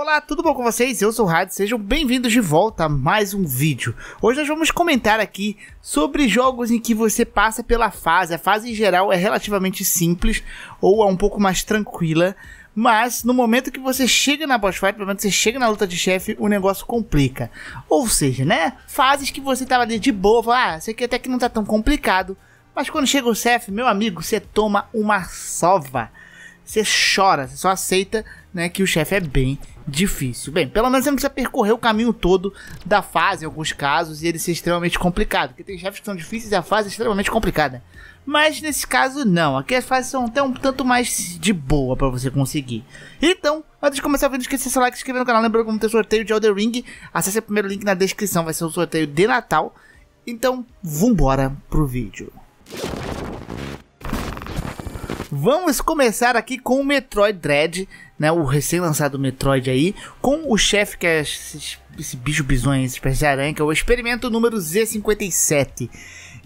Olá, tudo bom com vocês? Eu sou o Rádio, sejam bem-vindos de volta a mais um vídeo. Hoje nós vamos comentar aqui sobre jogos em que você passa pela fase. A fase em geral é relativamente simples ou é um pouco mais tranquila, mas no momento que você chega na boss fight, pelo menos você chega na luta de chefe, o negócio complica. Ou seja, né? Fases que você tava ali de boa, fala, ah, isso aqui até que não tá tão complicado, mas quando chega o chefe, meu amigo, você toma uma sova. Você chora, você só aceita né, que o chefe é bem difícil. Bem, pelo menos você não precisa percorrer o caminho todo da fase, em alguns casos, e ele ser extremamente complicado. Porque tem chefes que são difíceis e a fase é extremamente complicada. Mas nesse caso, não. Aqui as fases são até um tanto mais de boa para você conseguir. Então, antes de começar o vídeo, esqueça seu like, se inscrever no canal. Lembrando como tem sorteio de Elder Ring. Acesse o primeiro link na descrição, vai ser o sorteio de Natal. Então, vambora pro vídeo. Vamos começar aqui com o Metroid Dread, né? O recém-lançado Metroid aí, com o chefe que é esse, esse bicho bizonho, esse espécie de aranha, que é o experimento número Z57.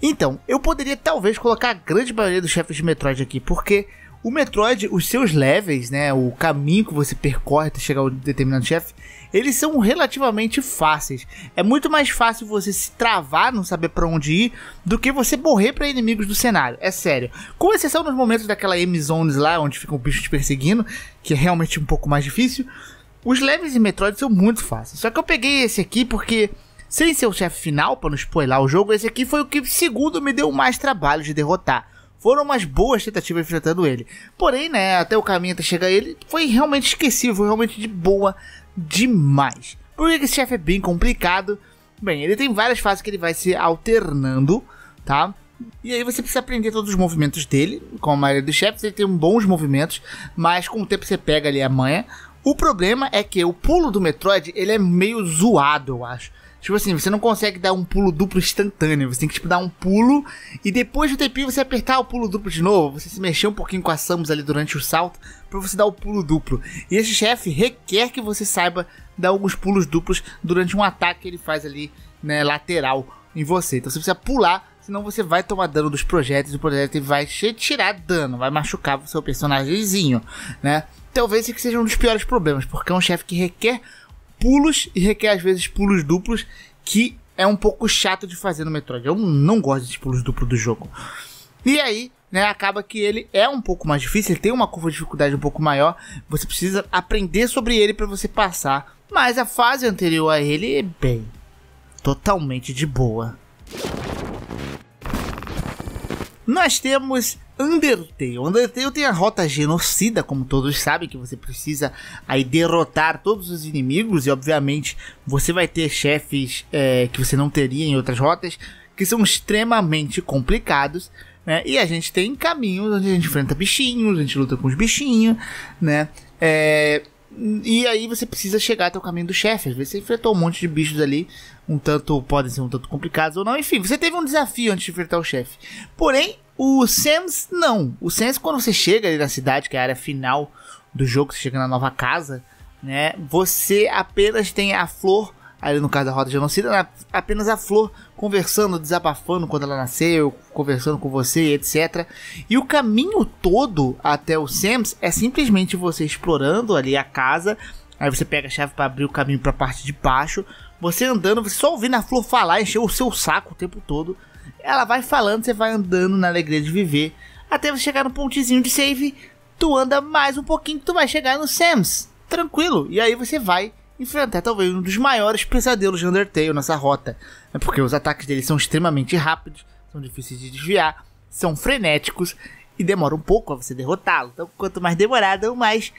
Então, eu poderia talvez colocar a grande maioria dos chefes de Metroid aqui, porque o Metroid, os seus levels, né, o caminho que você percorre até chegar a um determinado chefe, eles são relativamente fáceis. É muito mais fácil você se travar, não saber para onde ir, do que você morrer para inimigos do cenário. É sério. Com exceção nos momentos daquela M-Zones lá, onde fica um bicho te perseguindo, que é realmente um pouco mais difícil. Os levels em Metroid são muito fáceis. Só que eu peguei esse aqui porque sem ser o chefe final, para não spoiler o jogo, esse aqui foi o que, segundo, me deu mais trabalho de derrotar. Foram umas boas tentativas enfrentando ele. Porém, né, até o caminho até chegar ele, foi realmente esquecível, foi realmente de boa demais. Por que esse chefe é bem complicado? Bem, ele tem várias fases que ele vai se alternando, tá? E aí você precisa aprender todos os movimentos dele, como a maioria dos chefes, ele tem bons movimentos, mas com o tempo você pega ali a manha. O problema é que o pulo do Metroid, ele é meio zoado, eu acho. Tipo assim, você não consegue dar um pulo duplo instantâneo. Você tem que, tipo, dar um pulo e depois do tempinho você apertar o pulo duplo de novo. Você se mexer um pouquinho com a Samus ali durante o salto para você dar o pulo duplo. E esse chefe requer que você saiba dar alguns pulos duplos durante um ataque que ele faz ali, né, lateral em você. Então você precisa pular, senão você vai tomar dano dos projetos. O projeto vai te tirar dano, vai machucar o seu personagemzinho, né? Talvez esse que seja um dos piores problemas, porque é um chefe que requer pulos e requer às vezes pulos duplos que é um pouco chato de fazer no Metroid. Eu não gosto de pulos duplos do jogo. E aí, né, acaba que ele é um pouco mais difícil, ele tem uma curva de dificuldade um pouco maior, você precisa aprender sobre ele para você passar. Mas a fase anterior a ele é bem totalmente de boa. Nós temos Undertale. Undertale tem a rota genocida, como todos sabem, que você precisa aí derrotar todos os inimigos e obviamente você vai ter chefes é, que você não teria em outras rotas, que são extremamente complicados, né? E a gente tem caminhos onde a gente enfrenta bichinhos, a gente luta com os bichinhos, né? É, e aí você precisa chegar até o caminho do chefe. Às vezes você enfrentou um monte de bichos ali, um tanto podem ser um tanto complicados ou não. Enfim, você teve um desafio antes de enfrentar o chefe. Porém, o Sans não. O Sans, quando você chega ali na cidade, que é a área final do jogo, você chega na nova casa, né? Você apenas tem a flor ali no caso da Rota Genocida, né? apenas a Flor conversando, desabafando quando ela nasceu, conversando com você, etc. E o caminho todo até o Sams é simplesmente você explorando ali a casa, aí você pega a chave para abrir o caminho para a parte de baixo, você andando, você só ouvindo a Flor falar, encheu o seu saco o tempo todo. Ela vai falando, você vai andando na alegria de viver, até você chegar no pontezinho de save, tu anda mais um pouquinho, tu vai chegar no Sams. Tranquilo. E aí você vai enfrentar talvez um dos maiores pesadelos de Undertale nessa rota, né? porque os ataques dele são extremamente rápidos, são difíceis de desviar, são frenéticos e demora um pouco a você derrotá-lo. Então, quanto mais demorado, mais,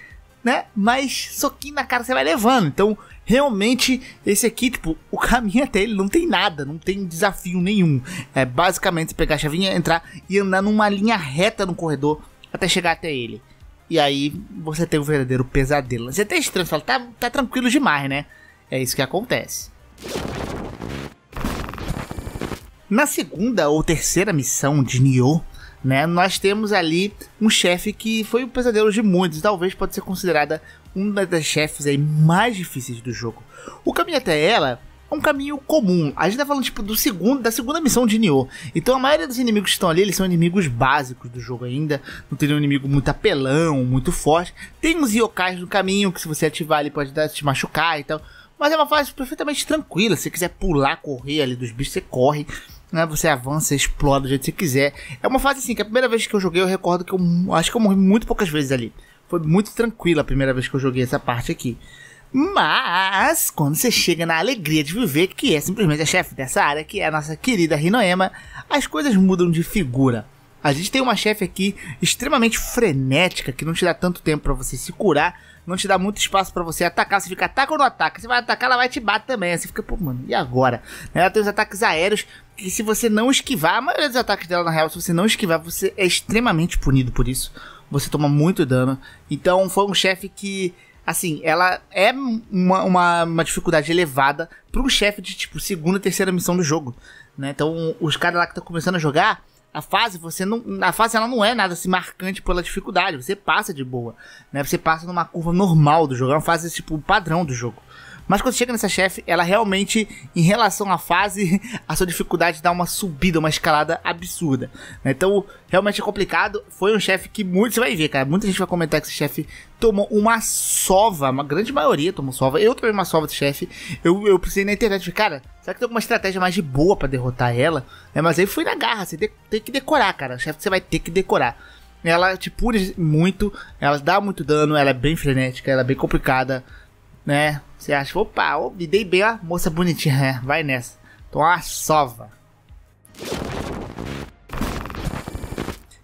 né, mais soquinho na cara você vai levando. Então, realmente, esse aqui, tipo, o caminho até ele não tem nada, não tem desafio nenhum. É basicamente pegar a chavinha, entrar e andar numa linha reta no corredor até chegar até ele. E aí você tem um verdadeiro pesadelo. Você tem estranho, você fala, tá, tá tranquilo demais, né? É isso que acontece. Na segunda ou terceira missão de Nioh, né, nós temos ali um chefe que foi o um pesadelo de muitos, talvez pode ser considerada uma das chefes aí mais difíceis do jogo. O caminho até ela é um caminho comum. A gente tá falando, tipo, do segundo, da segunda missão de Nioh. Então a maioria dos inimigos que estão ali, eles são inimigos básicos do jogo ainda. Não tem nenhum inimigo muito apelão, muito forte. Tem uns yokais no caminho que se você ativar ele pode te machucar e tal. Mas é uma fase perfeitamente tranquila. Se você quiser pular, correr ali dos bichos, você corre. Né? Você avança, explora do jeito que você quiser. É uma fase assim, que a primeira vez que eu joguei, eu recordo que eu acho que eu morri muito poucas vezes ali. Foi muito tranquila a primeira vez que eu joguei essa parte aqui. Mas, quando você chega na alegria de viver, que é simplesmente a chefe dessa área, que é a nossa querida Rinoema, as coisas mudam de figura. A gente tem uma chefe aqui extremamente frenética, que não te dá tanto tempo para você se curar, não te dá muito espaço para você atacar. Você fica ataca ou não ataca? Você vai atacar, ela vai te bater também. Você fica, pô, mano, e agora? Né, ela tem os ataques aéreos, que se você não esquivar, a maioria dos ataques dela, na real, se você não esquivar, você é extremamente punido por isso. Você toma muito dano. Então foi um chefe que assim, ela é uma, uma, uma dificuldade elevada para um chefe de, tipo, segunda e terceira missão do jogo, né? Então, os caras lá que estão começando a jogar, a fase, você não, a fase ela não é nada assim marcante pela dificuldade, você passa de boa, né? Você passa numa curva normal do jogo, é uma fase tipo padrão do jogo. Mas quando chega nessa chefe, ela realmente, em relação à fase, a sua dificuldade dá uma subida, uma escalada absurda. Né? Então, realmente é complicado. Foi um chefe que muito. Você vai ver, cara. Muita gente vai comentar que esse chefe tomou uma sova. Uma grande maioria tomou sova. Eu tomei uma sova do chefe. Eu, eu precisei na internet. Cara, será que tem alguma estratégia mais de boa para derrotar ela? É, mas aí fui na garra. Você tem que decorar, cara. O chefe você vai ter que decorar ela te pune muito, ela dá muito dano, ela é bem frenética, ela é bem complicada né? Você acha, opa, oh, me dei bem, ó, moça bonitinha, né? Vai nessa. Toma uma sova.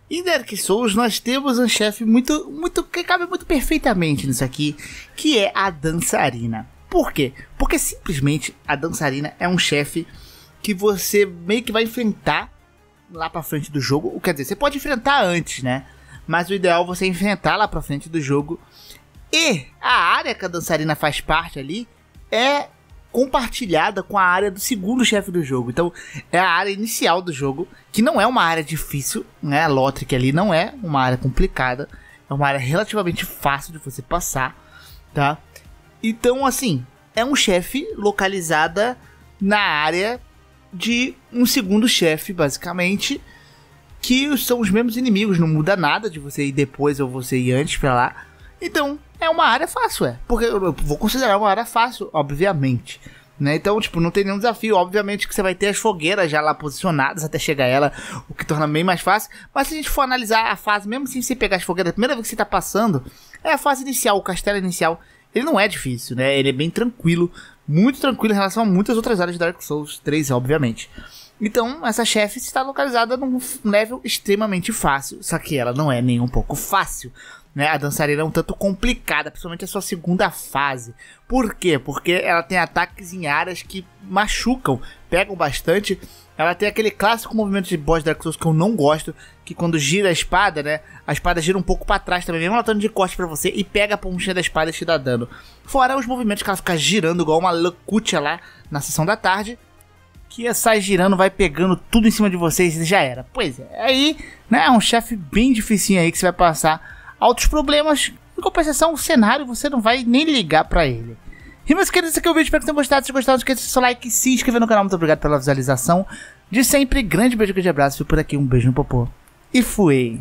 Em Dark Souls nós temos um chefe muito, muito, que cabe muito perfeitamente nisso aqui, que é a dançarina. Por quê? Porque simplesmente a dançarina é um chefe que você meio que vai enfrentar lá pra frente do jogo. Quer dizer, você pode enfrentar antes, né? Mas o ideal é você enfrentar lá pra frente do jogo e a área que a dançarina faz parte ali é compartilhada com a área do segundo chefe do jogo. Então, é a área inicial do jogo, que não é uma área difícil, né? A Lothric ali não é uma área complicada, é uma área relativamente fácil de você passar, tá? Então, assim, é um chefe localizada na área de um segundo chefe, basicamente, que são os mesmos inimigos, não muda nada de você ir depois ou você ir antes para lá. Então, é uma área fácil, é. Porque eu vou considerar uma área fácil, obviamente. Né? Então, tipo, não tem nenhum desafio. Obviamente que você vai ter as fogueiras já lá posicionadas até chegar ela, o que torna bem mais fácil. Mas se a gente for analisar a fase, mesmo assim, sem você pegar as fogueiras, a primeira vez que você está passando, é a fase inicial, o castelo inicial. Ele não é difícil, né? Ele é bem tranquilo, muito tranquilo em relação a muitas outras áreas de Dark Souls 3, obviamente. Então, essa chefe está localizada num level extremamente fácil, só que ela não é nem um pouco fácil né, a dançarina é um tanto complicada, principalmente a sua segunda fase. Por quê? Porque ela tem ataques em áreas que machucam, pegam bastante. Ela tem aquele clássico movimento de boss Dark Souls que eu não gosto, que quando gira a espada, né, a espada gira um pouco para trás também, mesmo ela estando de costas para você e pega a pontinha da espada e te dá dano. Fora os movimentos que ela fica girando igual uma loucúcia lá na sessão da tarde, que sai girando, vai pegando tudo em cima de vocês e já era. Pois é, aí, né, é um chefe bem dificinho aí que você vai passar altos problemas. Em compensação, o cenário você não vai nem ligar para ele. E meus queridos, esse aqui é o vídeo, espero que tenham gostado. Se gostaram, não esqueça de seu like e se inscrever no canal. Muito obrigado pela visualização. De sempre, grande beijo, grande abraço. Fico por aqui, um beijo no popô. E fui!